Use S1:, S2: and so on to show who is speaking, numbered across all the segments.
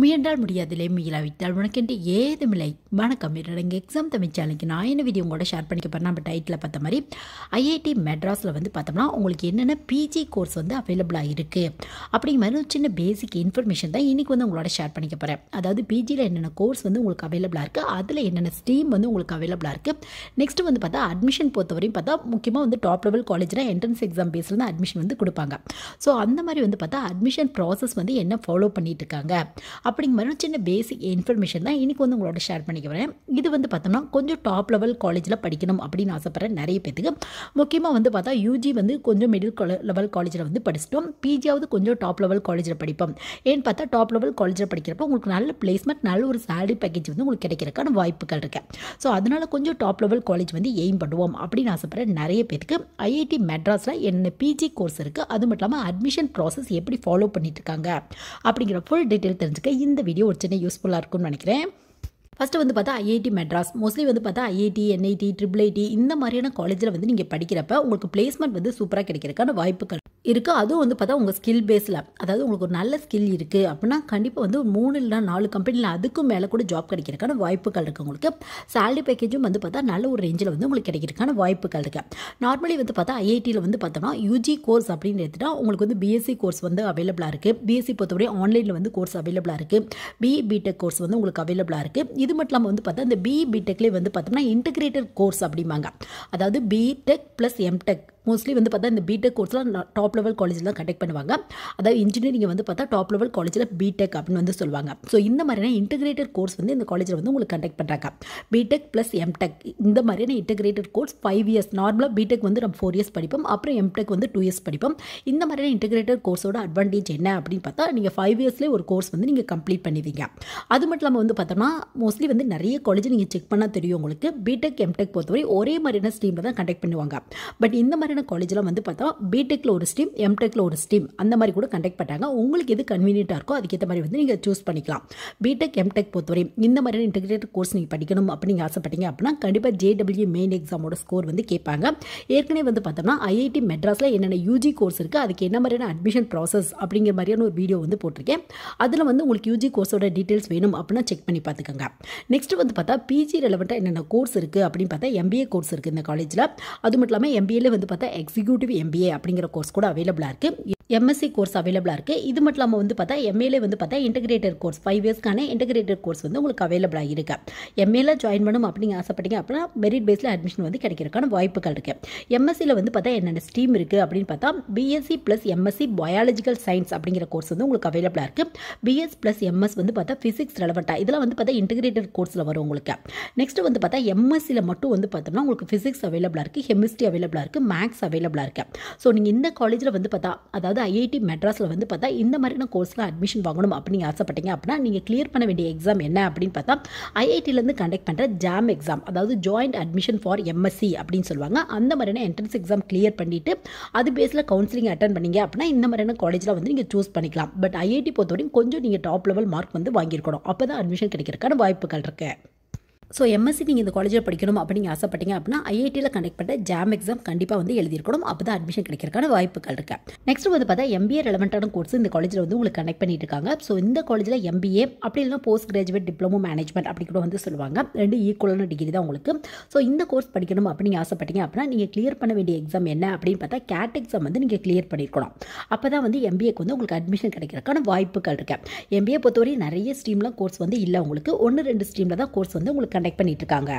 S1: முயன்றால் முடியாதில்லை முயலாவிட்டால் உனக்கென்று ஏதுமில்லை வணக்கம் என்னோட எக்ஸாம் தமிழ்ச்சாலைக்கு நான் என்ன வீடியோ உங்களோட ஷேர் பண்ணிக்க போகிறேன் நம்ம டைட்டில் பார்த்த மாதிரி ஐஐடி மெட்ராஸில் வந்து பார்த்தோம்னா உங்களுக்கு என்னென்ன பிஜி கோர்ஸ் வந்து அவைலபிளாக இருக்குது அப்படிங்க மாதிரி ஒரு சின்ன பேசிக் இன்ஃபர்மேஷன் தான் இன்றைக்கி வந்து உங்களோட ஷேர் பண்ணிக்க போகிறேன் அதாவது பிஜியில் என்னென்ன கோர்ஸ் வந்து உங்களுக்கு அவைலபிளாக இருக்குது அதில் என்னென்ன ஸ்ட்ரீம் வந்து உங்களுக்கு அவைலபிளாக இருக்குது நெக்ஸ்ட்டு வந்து பார்த்தா அட்மிஷன் பொறுத்தவரையும் பார்த்தா முக்கியமாக வந்து டாப் லெவல் காலேஜில் என்ட்ரன்ஸ் எக்ஸாம் பேஸில் தான் அட்மிஷன் வந்து கொடுப்பாங்க ஸோ அந்த மாதிரி வந்து பார்த்தா அட்மிஷன் ப்ராசஸ் வந்து என்ன ஃபாலோ பண்ணிகிட்டு இருக்காங்க அப்படிங்கிற மாதிரி சின்ன பேசிக் இன்ஃபர்மேஷன் தான் இன்றைக்கி வந்து உங்களோட ஷேர் பண்ணிக்க வரேன் இது வந்து பார்த்தோம்னா கொஞ்சம் டாப் லெவல் காலேஜில் படிக்கணும் அப்படின்னு ஆசைப்பட்ற நிறைய பேத்துக்கு முக்கியமாக வந்து பார்த்தா யூஜி வந்து கொஞ்சம் மிடில் லெவல் காலேஜில் வந்து படிச்சிட்டோம் பிஜியாவது கொஞ்சம் டாப் லெவல் காலேஜில் படிப்போம் ஏன்னு பார்த்தா டாப் லெவல் காலேஜில் படிக்கிறப்ப உங்களுக்கு நல்ல பிளேஸ்மெண்ட் நல்ல ஒரு சேலரி பேக்கேஜ் வந்து உங்களுக்கு கிடைக்கிறக்கான வாய்ப்புகள் இருக்குது ஸோ அதனால் கொஞ்சம் டாப் லெவல் காலேஜ் வந்து எய்ம் பண்ணுவோம் அப்படின்னு ஆசைப்பட்ற நிறைய பேத்துக்கு ஐஐடி மெட்ராஸில் என்ன பிஜி கோர்ஸ் இருக்குது அது மட்டும் இல்லாமல் அட்மிஷன் ப்ராசஸ் எப்படி ஃபாலோ பண்ணிட்டு இருக்காங்க அப்படிங்கிற ஃபுல் டீட்டெயில் தெரிஞ்சுக்க இந்த வீடியோ ஒரு சின்ன யூஸ்ஃபுல்லாக இருக்கும்னு நினைக்கிறேன் ஃபஸ்ட்டு வந்து பார்த்தா ஐஐடி மெட்ராஸ் மோஸ்ட்லி வந்து பார்த்தா ஐஐடி என்ஐடி ட்ரிபிள் ஐடி இந்த மாதிரியான காலேஜில் வந்து நீங்கள் படிக்கிறப்ப உங்களுக்கு பிளேஸ்மெண்ட் வந்து சூப்பராக கிடைக்கிறதுக்கான வாய்ப்புகள் இருக்குது அதுவும் வந்து பார்த்தா உங்கள் ஸ்கில் பேஸில் அதாவது உங்களுக்கு ஒரு நல்ல ஸ்கில் இருக்குது அப்படின்னா கண்டிப்பாக வந்து மூணு இல்லை நாலு கம்பெனியில் அதுக்கும் மேலே கூட ஜாப் கிடைக்கிறதுக்கான வாய்ப்புகள் இருக்குது உங்களுக்கு சேலரி பேக்கேஜும் வந்து பார்த்தா நல்ல ஒரு ரேஞ்சில் வந்து உங்களுக்கு கிடைக்கிறதுக்கான வாய்ப்புகள் இருக்குது நார்மலி வந்து பார்த்தா ஐஐடியில் வந்து பார்த்தோம்னா யூஜி கோர்ஸ் அப்படின்னு எடுத்துட்டால் உங்களுக்கு வந்து பிஎஸ்சி கோர்ஸ் வந்து அவைலபிளாக இருக்குது பிஎஸ்சி பொறுத்தவரை ஆன்லைனில் வந்து கோர்ஸ் அவைலபிளாக இருக்குது பிஇ பிடெக் கோர்ஸ் வந்து உங்களுக்கு அவைலபிளாக இருக்குது இது மட்டும் இல்லாமல் வந்து பார்த்தா இந்த பிஇ பிடெக்லேயே வந்து பார்த்தோம்னா இன்டிகிரேட்டட் கோர்ஸ் அப்படிம்பாங்க அதாவது பிடெக் ப்ளஸ் எம்டெக் மோஸ்ட்லி வந்து பார்த்தா இந்த பிடெக் கோர்ஸ்லாம் டாப் லெவல் காலேஜில் தான் கண்டக்ட் பண்ணுவாங்க அதாவது இன்ஜினியரிங்கை வந்து பார்த்தா டாப் லெவல் காலேஜில் பிடெக் அப்படின்னு வந்து சொல்லுவாங்க ஸோ இந்த மாதிரியான இன்டகிரேட்டட் கோர்ஸ் வந்து இந்த காலேஜில் வந்து உங்களுக்கு கண்டக்ட் பண்ணுறாங்க பிடெக் ப்ளஸ் எம்டெக் இந்த மாதிரியான இன்டகிரேட்டட் கோர்ஸ் ஃபைவ் இயர்ஸ் நார்மலாக பிடெக் வந்து நம்ம ஃபோர் இயர்ஸ் படிப்போம் அப்புறம் எம்டெக் வந்து டூ இயர்ஸ் படிப்போம் இந்த மாதிரியான இன்டகிரேட்டட் கோர்ஸோட அட்வான்டேஜ் என்ன அப்படின்னு பார்த்தா நீங்கள் ஃபைவ் இயர்ஸ்லேயே ஒரு கோர்ஸ் வந்து நீங்கள் கம்ப்ளீட் பண்ணுவீங்க அது மட்டும் இல்லாமல் வந்து பார்த்தோம்னா மோஸ்ட்லி வந்து நிறைய காலேஜ் நீங்கள் செக் பண்ணால் தெரியும் உங்களுக்கு பிடெக் எம்டெக் பொறுத்தவரை ஒரே மாதிரியான ஸ்ட்ரீமில் தான் கண்டக்ட் பண்ணுவாங்க பட் இந்த மாதிரி மாதிரியான காலேஜ்லாம் வந்து பார்த்தா பிடெக்ல ஒரு ஸ்ட்ரீம் எம்டெக்ல ஒரு ஸ்ட்ரீம் அந்த மாதிரி கூட கண்டக்ட் பண்ணுறாங்க உங்களுக்கு எது கன்வீனியன்ட்டாக இருக்கோ அதுக்கேற்ற மாதிரி வந்து நீங்கள் சூஸ் பண்ணிக்கலாம் பிடெக் எம்டெக் பொறுத்தவரை இந்த மாதிரியான இன்டெகிரேட்டட் கோர்ஸ் நீங்கள் படிக்கணும் அப்படின்னு ஆசைப்பட்டீங்க அப்படின்னா கண்டிப்பாக ஜேடபிள்யூ மெயின் எக்ஸாமோட ஸ்கோர் வந்து கேட்பாங்க ஏற்கனவே வந்து பார்த்தோம்னா ஐஐடி மெட்ராஸில் என்னென்ன யூஜி கோர்ஸ் இருக்குது அதுக்கு என்ன மாதிரியான அட்மிஷன் ப்ராசஸ் அப்படிங்கிற மாதிரியான ஒரு வீடியோ வந்து போட்டிருக்கேன் அதில் வந்து உங்களுக்கு யூஜி கோர்ஸோட டீட்டெயில்ஸ் வேணும் அப்படின்னா செக் பண்ணி பார்த்துக்கோங்க நெக்ஸ்ட் வந்து பார்த்தா பிஜி ரெலவெண்ட்டாக என்னென்ன கோர்ஸ் இருக்குது அப்படின்னு பார்த்தா எம்பிஏ கோர்ஸ் இருக்குது இந்த காலேஜில் அது மட்டும் இல்லாமல் எம்பிஏல வந்து பார்த்தா த எக்ஸிக்யூட்டிவ் எம்பிஏ அப்படிங்கிற கோர்ஸ் கூட அவைலபிளாக இருக்குது எம்எஸ்சி கோர்ஸ் அவைலபிளாக இருக்குது இது மட்டும் இல்லாமல் வந்து பார்த்தா எம்ஏலே வந்து பார்த்தா இன்டெகிரேட்டர் கோர்ஸ் ஃபைவ் இயர்ஸ்க்கான இன்டெகிரேட்டர் கோர்ஸ் வந்து உங்களுக்கு அவைலபிளாக இருக்குது எம்ஏல ஜாயின் பண்ணும் அப்படிங்க ஆசைப்பட்டீங்க அப்படின்னா மெரிட் பேஸில் அட்மிஷன் வந்து கிடைக்கிறதுக்கான வாய்ப்புகள் இருக்குது எம்எஸ்சியில் வந்து பார்த்தா என்னென்ன ஸ்டீம் இருக்குது அப்படின்னு பார்த்தா BSc plus MSc biological science அப்படிங்கிற கோர்ஸ் வந்து உங்களுக்கு அவைலபிளாக இருக்குது பிஎஸ் ப்ளஸ் எம்எஸ் வந்து பார்த்தா ஃபிசிக்ஸ் ரெலவெண்ட்டாக இதெல்லாம் வந்து பார்த்தா இன்டெகிரேட்டர் கோர்ஸில் வரும் உங்களுக்கு நெக்ஸ்ட் வந்து பார்த்தா எம்எஸ்சியில் மட்டும் வந்து பார்த்தோம்னா உங்களுக்கு ஃபிசிக்ஸ் அவைலபிளாக இருக்குது கெமிஸ்ட்ரி அவைலபிளாக இருக்குது மேக்ஸ் அவைலபிளாக இருக்குது ஸோ நீங்கள் இந்த காலேஜில் வந்து பார்த்தா அதாவது அதாவது ஐஐடி மெட்ராஸில் வந்து பார்த்தா இந்த மாதிரியான கோர்ஸில் அட்மிஷன் வாங்கணும் அப்படின்னு ஆசைப்பட்டீங்க அப்படின்னா நீங்கள் கிளியர் பண்ண வேண்டிய எக்ஸாம் என்ன அப்படின்னு பார்த்தா ஐஐடியிலேருந்து கண்டக்ட் பண்ணுற ஜாம் எக்ஸாம் அதாவது ஜாயிண்ட் அட்மிஷன் ஃபார் எம்எஸ்சி அப்படின்னு சொல்லுவாங்க அந்த மாதிரியான என்ட்ரன்ஸ் எக்ஸாம் கிளியர் பண்ணிவிட்டு அது பேஸில் கவுன்சிலிங் அட்டன் பண்ணீங்க அப்படின்னா இந்த மாதிரியான காலேஜில் வந்து நீங்கள் சூஸ் பண்ணிக்கலாம் பட் ஐஐடி பொறுத்தவரைக்கும் கொஞ்சம் நீங்கள் டாப் லெவல் மார்க் வந்து வாங்கியிருக்கணும் அப்போ தான் அட்மிஷன் கிடைக்கிறதுக்கான வாய்ப்புகள் இருக்குது ஸோ எம்எஸ்சி நீங்கள் இந்த காலேஜில் படிக்கணும் அப்படின்னு ஆசைப்பட்டீங்க அப்படின்னா ஐஐடியில் கண்டக்ட் பண்ண ஜாம் எக்ஸாம் கண்டிப்பாக வந்து எழுதியிருக்கணும் அப்போ தான் அட்மிஷன் கிடைக்கிறக்கான வாய்ப்புகள் இருக்கு நெக்ஸ்ட் வந்து பார்த்தா எம்பிஏ ரெலவெண்ட்டான கோர்ஸ் இந்த காலேஜில் வந்து உங்களுக்கு கனெக்ட் பண்ணிட்டு இருக்காங்க ஸோ இந்த காலேஜில் எம்பிஏ அப்படி இல்லைனா போஸ்ட் கிராஜுவேட் டிப்ளமோ மேனேஜ்மெண்ட் அப்படி கூட வந்து சொல்லுவாங்க ரெண்டு ஈக்குவலான டிகிரி தான் உங்களுக்கு ஸோ இந்த கோர்ஸ் படிக்கணும் அப்படின்னு ஆசைப்பட்டீங்க அப்படின்னா நீங்கள் கிளியர் பண்ண வேண்டிய எக்ஸாம் என்ன அப்படின்னு பார்த்தா கேட் எக்ஸாம் வந்து நீங்கள் கிளியர் பண்ணியிருக்கணும் அப்போ தான் வந்து எம்பிஏக்கு வந்து உங்களுக்கு அட்மிஷன் கிடைக்கிறதுக்கான வாய்ப்புகள் இருக்கு எம்பிஏ பொறுத்தவரை நிறைய ஸ்ட்ரீம்லாம் கோர்ஸ் வந்து இல்லை உங்களுக்கு ஒன்று ரெண்டு ஸ்ட்ரீமில் தான் கோர்ஸ் வந்து உங்களுக்கு கண்டக்ட் பண்ணிட்டு இருக்காங்க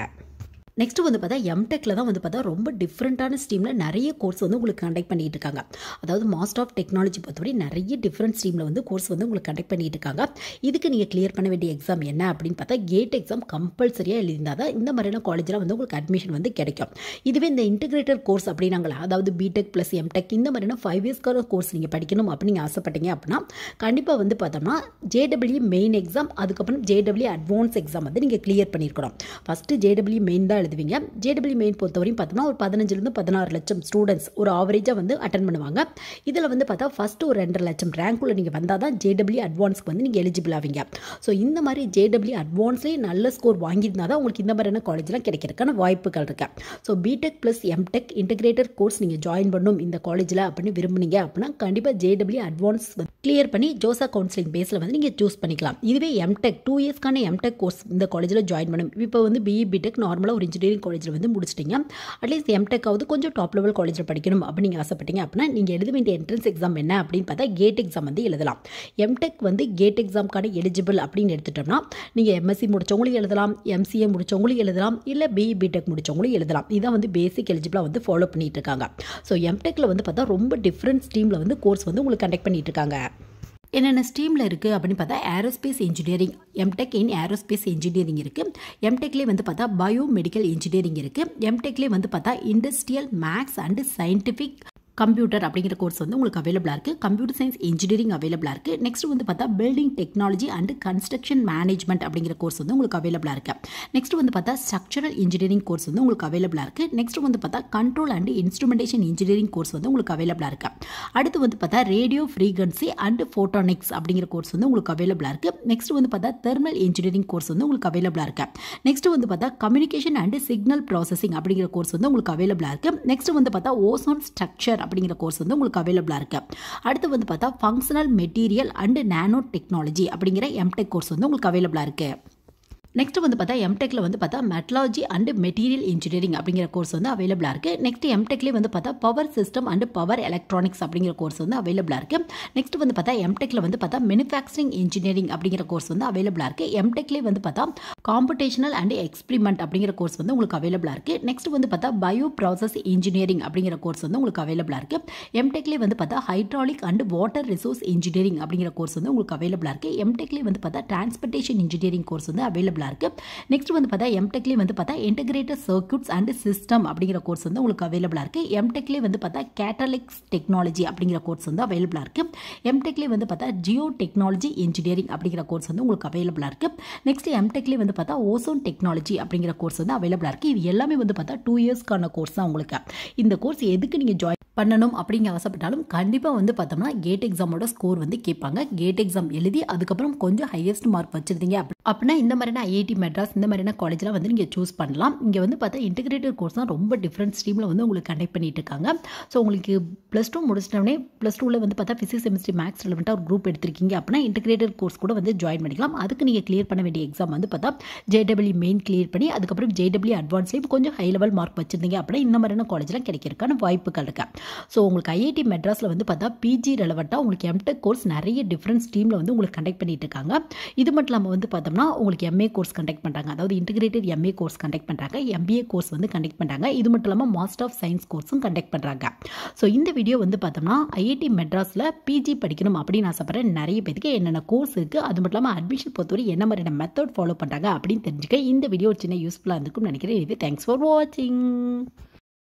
S1: நெக்ஸ்ட் வந்து பார்த்தா எம்டெக்கில் தான் வந்து பார்த்தா ரொம்ப டிஃப்ரெண்ட்டான ஸ்ட்ரீமில் நிறைய கோர்ஸ் வந்து உங்களுக்கு கண்டக்ட் பண்ணிகிட்டு இருக்காங்க அதாவது மாஸ்டர் ஆஃப் டெக்னாலஜி பொறுத்தவரை நிறைய டிஃப்ரெண்ட் ஸ்ட்ரீமில் வந்து கோர்ஸ் வந்து உங்களுக்கு கண்டக்ட் பண்ணிகிட்டு இருக்காங்க இதுக்கு நீங்கள் கிளியர் பண்ண வேண்டிய எக்ஸாம் என்ன அப்படின்னு பார்த்தா கேட் எக்ஸாம் கம்பல்சரியாக எழுதியிருந்தால் தான் இந்த மாதிரியான காலேஜில் வந்து உங்களுக்கு அட்மிஷன் வந்து கிடைக்கும் இதுவே இந்த இன்டிகிரேட்டர் கோர்ஸ் அப்படின்னாங்களா அதாவது பிடெக் ப்ளஸ் எம்டெக் இந்த மாதிரியான ஃபைவ் இயர்ஸ்க்கான கோர்ஸ் நீங்கள் படிக்கணும் அப்படின்னு ஆசைப்பட்டீங்க அப்படின்னா கண்டிப்பாக வந்து பார்த்தோம்னா ஜேடபிள்யூ மெயின் எக்ஸாம் அதுக்கப்புறம் ஜேடபிள்யூ அட்வான்ஸ் எக்ஸாம் வந்து நீங்கள் கிளியர் பண்ணியிருக்கணும் ஃபஸ்ட்டு ஜேடபிள்யூ மெயின் தான் எழுதுவீங்க ஜேடபிள்யூ மெயின் பொறுத்தவரையும் பார்த்தோம்னா ஒரு பதினஞ்சுலேருந்து பதினாறு லட்சம் ஸ்டூடெண்ட்ஸ் ஒரு ஆவரேஜாக வந்து அட்டன் பண்ணுவாங்க இதில் வந்து பார்த்தா ஃபஸ்ட்டு ஒரு ரெண்டரை லட்சம் ரேங்க்குள்ளே நீங்கள் வந்தால் தான் ஜேடபிள்யூ அட்வான்ஸ்க்கு வந்து நீங்கள் எலிஜிபிள் ஆவீங்க ஸோ இந்த மாதிரி ஜேடபிள்யூ அட்வான்ஸ்லேயே நல்ல ஸ்கோர் வாங்கியிருந்தால் தான் உங்களுக்கு இந்த மாதிரியான காலேஜ்லாம் கிடைக்கிறதுக்கான வாய்ப்புகள் இருக்குது so B Tech plus M Tech integrated course நீங்கள் ஜாயின் பண்ணும் இந்த காலேஜில் அப்படின்னு விரும்புனீங்க அப்படின்னா கண்டிப்பாக ஜேடபிள்யூ அட்வான்ஸ் கிளியர் பண்ணி ஜோசா கவுன்சிலிங் பேஸில் வந்து நீங்கள் சூஸ் பண்ணிக்கலாம் இதுவே எம்டெக் டூ இயர்ஸ்க்கான எம்டெக் கோர்ஸ் இந்த காலேஜில் ஜாயின் பண்ணும் இப்போ வந்து பிஇ பிடெக் நார்மலாக ஒரு இன்ஜினியரிங் காலேஜில் வந்து முடிச்சிட்டிங்க அட்லீஸ்ட் எம்டெக்காவது கொஞ்சம் டாப் லெவல் காலேஜில் படிக்கணும் அப்படின்னு நீங்கள் ஆசைப்பட்டீங்க அப்படின்னா நீங்கள் எழுத வேண்டிய என்ட்ரன்ஸ் எக்ஸாம் என்ன அப்படின்னு பார்த்தா கேட் எக்ஸாம் வந்து எழுதலாம் எம்டெக் வந்து கேட் எக்ஸாம்க்கான எலிஜிபிள் அப்படின்னு எடுத்துட்டோம்னா நீங்கள் எம்எஸ்சி முடித்தவங்களும் எழுதலாம் எம்சிஏ முடித்தவங்களும் எழுதலாம் இல்லை பிஇ பிடெக் முடித்தவங்களும் எழுதலாம் இதான் வந்து பேசிக் எலிஜிபிளாக வந்து ஃபாலோ பண்ணிட்டு இருக்காங்க ஸோ எம்டெக்கில் வந்து பார்த்தா ரொம்ப டிஃப்ரெண்ட் ஸ்ட்ரீமில் வந்து கோர்ஸ் வந்து உங்களுக்கு கண்டக்ட் பண்ணிகிட்டு இருக்காங்க என்னென்ன ஸ்ட்ரீமில் இருக்குது அப்படின்னு பார்த்தா aerospace engineering M Tech in aerospace engineering இருக்குது எம்டெக்லேயே வந்து பார்த்தா பயோ மெடிக்கல் இன்ஜினியரிங் இருக்குது எம்டெக்லேயே வந்து பார்த்தா industrial maths and scientific computer அப்படிங்கிற கோர்ஸ் வந்து உங்களுக்கு அவைலபிளாக இருக்குது கம்ப்யூட்டர் சயின்ஸ் இன்ஜினியரிங் அவைலபிளாக இருக்குது நெக்ஸ்ட் வந்து பார்த்தா building technology and construction management அப்படிங்கிற கோர்ஸ் வந்து உங்களுக்கு அவைலபிளாக இருக்குது நெக்ஸ்ட் வந்து பார்த்தா ஸ்ட்ரக்சரல் இன்ஜினியரிங் கோர்ஸ் வந்து உங்களுக்கு அவைலபிளாக இருக்குது நெக்ஸ்ட் வந்து பார்த்தா control and instrumentation engineering course வந்து உங்களுக்கு அவைலபிளாக இருக்குது அடுத்து வந்து பார்த்தா ரேடியோ ஃப்ரீகன்சி அண்ட் ஃபோட்டோனிக்ஸ் அப்படிங்கிற கோர்ஸ் வந்து உங்களுக்கு அவைலபிளாக இருக்குது நெக்ஸ்ட் வந்து பார்த்தா தெர்மல் இன்ஜினியரிங் கோர்ஸ் வந்து உங்களுக்கு அவைலபிளாக இருக்குது நெக்ஸ்ட் வந்து பார்த்தா கம்யூனிகேஷன் அண்ட் சிக்னல் ப்ராசஸிங் அப்படிங்கிற கோர்ஸ் வந்து உங்களுக்கு அவைலபிளாக இருக்குது நெக்ஸ்ட் வந்து பார்த்தா ஓசோன் ஸ்ட்ரக்சர் அப்படிங்கிற கோர்ஸ் வந்து உங்களுக்கு அவைலபிளாக இருக்குது அடுத்து வந்து பார்த்தா functional material and nano technology அப்படிங்கிற எம்டெக் கோர்ஸ் வந்து உங்களுக்கு அவைலபிளாக இருக்குது நெக்ஸ்ட் வந்து பார்த்தா எம்டெக்கில் வந்து பார்த்தா மெட்டலாஜி அண்ட் மெட்டீரியல் இன்ஜினியரிங் அப்படிங்கிற கோர்ஸ் வந்து அவைலபிளாக இருக்குது நெக்ஸ்ட் எம்டெக்லேயே வந்து பார்த்தா power system and power electronics அப்படிங்கிற கோர்ஸ் வந்து அவைலபிளாக இருக்குது நெக்ஸ்ட் வந்து பார்த்தா எம்டெக்கில் வந்து பார்த்தா மெனுஃபேக்சரிங் இன்ஜினியரிங் அப்படிங்கிற கோர்ஸ் வந்து அவைலபிளாக இருக்குது எம்டெக்லேயே வந்து பார்த்தா காம்படிஷனல் அண்ட் எக்ஸ்பிரிமெண்ட் அப்படிங்கிற கோர்ஸ் வந்து உங்களுக்கு அவைலபிளாக இருக்குது நெக்ஸ்ட் வந்து பார்த்தா பயோ ப்ராசஸ் இன்ஜினியரிங் அப்படிங்கிற கோர்ஸ் வந்து உங்களுக்கு அவைலபிளாக இருக்குது எம்டெக்லேயே வந்து பார்த்தா hydraulic and water resource engineering அப்படிங்கிற கோர்ஸ் வந்து உங்களுக்கு அவைலபிளாக இருக்குது எம்டெக்லேயே வந்து பார்த்தா டிரான்ஸ்போர்ட்டேஷன் இன்ஜினியரிங் கோர்ஸ் வந்து அவைலபிளாக யூஸ்ஃபுல்லாக இருக்குது நெக்ஸ்ட் வந்து பார்த்தா எம்டெக்லேயே வந்து பார்த்தா இன்டகிரேட்டட் சர்க்கியூட்ஸ் அண்ட் சிஸ்டம் அப்படிங்கிற கோர்ஸ் வந்து உங்களுக்கு அவைலபிளாக இருக்குது எம்டெக்லேயே வந்து பார்த்தா கேட்டலிக்ஸ் டெக்னாலஜி அப்படிங்கிற கோர்ஸ் வந்து அவைலபிளாக இருக்குது எம்டெக்லேயே வந்து பார்த்தா ஜியோ டெக்னாலஜி இன்ஜினியரிங் அப்படிங்கிற கோர்ஸ் வந்து உங்களுக்கு அவைலபிளாக இருக்குது நெக்ஸ்ட் எம்டெக்லேயே வந்து பார்த்தா ஓசோன் டெக்னாலஜி அப்படிங்கிற கோர்ஸ் வந்து அவைலபிளாக இருக்குது இது எல்லாமே வந்து பார்த்தா டூ இயர்ஸ்க்கான கோர்ஸ் தான் உங்களுக்கு இந்த கோர்ஸ் எதுக்கு நீங்கள் ஜாயின் பண்ணணும் அப்படிங்க ஆசைப்பட்டாலும் கண்டிப்பாக வந்து பார்த்தோம்னா கேட் எக்ஸாமோட ஸ்கோர் வந்து கேட்பாங்க கேட் எக்ஸாம் எழுதி அதுக்கப்புறம் கொஞ்சம் ஹையஸ்ட் மார்க் வச்சுருந்தீங்க அப்படி அப்படின்னா இந்த மாதிரினா ஐஐடி மெட்ராஸ் இந்த மாதிரினா காலேஜ்லாம் வந்து நீங்கள் சூஸ் பண்ணலாம் இங்கே வந்து பார்த்தா இன்டிகிரேட்டட் கோர்ஸ் தான் ரொம்ப டிஃப்ரெண்ட் ஸ்ட்ரீமில் வந்து உங்களுக்கு கண்டக்ட் பண்ணிட்டு இருக்காங்க ஸோ உங்களுக்கு ப்ளஸ் டூ முடிச்சிட்டோடனே ப்ளஸ் டூவில் வந்து பார்த்தா ஃபிசிக்ஸ் செமிஸ்ட்ரி மேக்ஸ் ரிலவெண்ட்டாக ஒரு குரூப் எடுத்திருக்கீங்க அப்படின்னா இன்டிகிரேட்டட் கோர்ஸ் கூட வந்து ஜாயின் பண்ணிக்கலாம் அதுக்கு நீங்கள் கிளியர் பண்ண வேண்டிய எக்ஸாம் வந்து பார்த்தா ஜேடபிள்யூ மெயின் கிளியர் பண்ணி அதுக்கப்புறம் ஜேடபிள்யூ அட்வான்ஸ்லேயும் கொஞ்சம் ஹை லெவல் மார்க் வச்சிருந்தீங்க அப்படின்னா இந்த மாதிரியான காலேஜ்லாம் கிடைக்கிறதுக்கான வாய்ப்புகள் இருக்கா ஸோ உங்களுக்கு ஐஐடி மெட்ராஸில் வந்து பார்த்தா பிஜி ரிலவெண்ட்டாக உங்களுக்கு எம்டெக் கோர்ஸ் நிறைய டிஃப்ரெண்ட் ஸ்ட்ரீமில் வந்து உங்களுக்கு கண்டக்ட் பண்ணிட்டு இருக்காங்க இது மட்டும் இல்லாமல் வந்து பார்த்தோம்னா பார்த்தோம்னா உங்களுக்கு எம்ஏ கோர்ஸ் கண்டக்ட் பண்ணுறாங்க அதாவது இன்டிகிரேட்டட் எம்ஏ கோர்ஸ் கண்டக்ட் பண்ணுறாங்க எம்பிஏ கோர்ஸ் வந்து கண்டக்ட் பண்ணுறாங்க இது மட்டும் இல்லாமல் மாஸ்டர் ஆஃப் சயின்ஸ் கோர்ஸும் கண்டக்ட் பண்ணுறாங்க ஸோ இந்த வீடியோ வந்து பார்த்தோம்னா ஐஐடி மெட்ராஸில் பிஜி படிக்கணும் அப்படின்னு ஆசைப்பட்ற நிறைய பேருக்கு என்னென்ன கோர்ஸ் இருக்குது அது மட்டும் இல்லாமல் அட்மிஷன் பொறுத்தவரை என்ன மாதிரியான மெத்தட் ஃபாலோ பண்ணுறாங்க அப்படின்னு தெரிஞ்சுக்க இந்த வீடியோ சின்ன யூஸ்ஃபுல்லாக இருந்துக்கும் நினைக்கிறேன் இது தேங்க்ஸ் ஃபார் வாட்சிங்